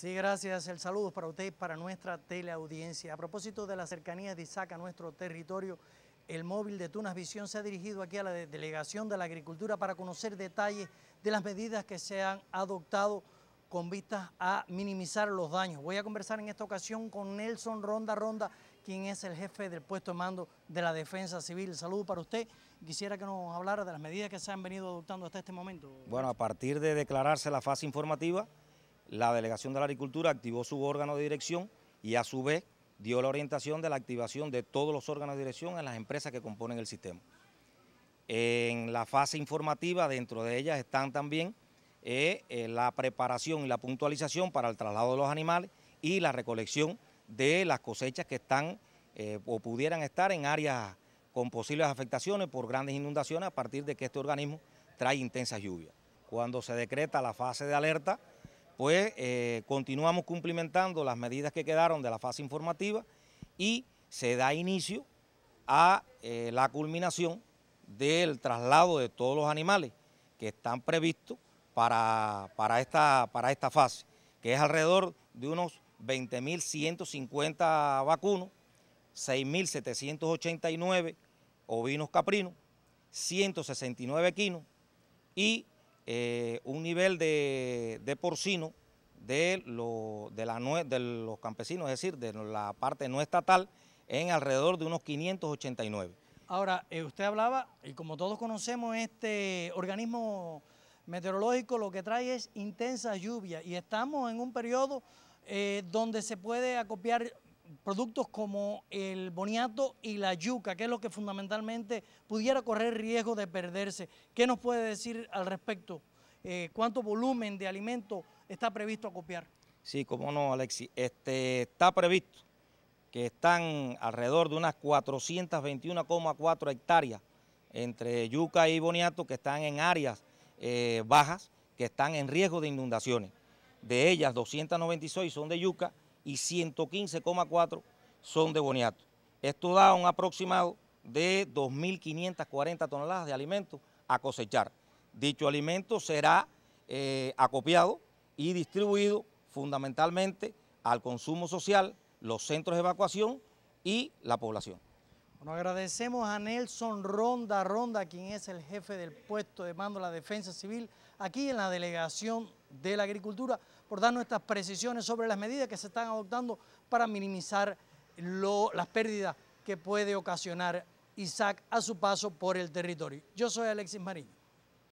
Sí, gracias. El saludo para usted y para nuestra teleaudiencia. A propósito de la cercanía de Isaac a nuestro territorio, el móvil de Tunas Visión se ha dirigido aquí a la Delegación de la Agricultura para conocer detalles de las medidas que se han adoptado con vistas a minimizar los daños. Voy a conversar en esta ocasión con Nelson Ronda Ronda, quien es el jefe del puesto de mando de la Defensa Civil. Saludo para usted. Quisiera que nos hablara de las medidas que se han venido adoptando hasta este momento. Bueno, a partir de declararse la fase informativa, la Delegación de la Agricultura activó su órgano de dirección y a su vez dio la orientación de la activación de todos los órganos de dirección en las empresas que componen el sistema. En la fase informativa, dentro de ellas están también eh, eh, la preparación y la puntualización para el traslado de los animales y la recolección de las cosechas que están eh, o pudieran estar en áreas con posibles afectaciones por grandes inundaciones a partir de que este organismo trae intensas lluvias. Cuando se decreta la fase de alerta, pues continuamos cumplimentando las medidas que quedaron de la fase informativa y se da inicio a eh, la culminación del traslado de todos los animales que están previstos para, para, esta, para esta fase, que es alrededor de unos 20.150 vacunos, 6.789 ovinos caprinos, 169 equinos y eh, un nivel de, porcino de, los campesinos, es decir, de la parte no estatal, en alrededor de unos 589. Ahora, eh, usted hablaba, y como todos conocemos, este organismo meteorológico lo que trae es intensa lluvia y estamos en un periodo eh, donde se puede acopiar productos como el boniato y la yuca, que es lo que fundamentalmente pudiera correr riesgo de perderse. ¿Qué nos puede decir al respecto? Eh, ¿Cuánto volumen de alimento está previsto acopiar? Sí, cómo no, Alexi. Este, está previsto que están alrededor de unas 421,4 hectáreas entre yuca y boniato que están en áreas eh, bajas que están en riesgo de inundaciones. De ellas, 296 son de yuca y 115,4 son de boniato. Esto da un aproximado de 2.540 toneladas de alimentos a cosechar. Dicho alimento será eh, acopiado y distribuido fundamentalmente al consumo social, los centros de evacuación y la población. Bueno, agradecemos a Nelson Ronda Ronda, quien es el jefe del puesto de mando de la Defensa Civil, aquí en la Delegación de la Agricultura, por dar nuestras precisiones sobre las medidas que se están adoptando para minimizar las pérdidas que puede ocasionar Isaac a su paso por el territorio. Yo soy Alexis Marín.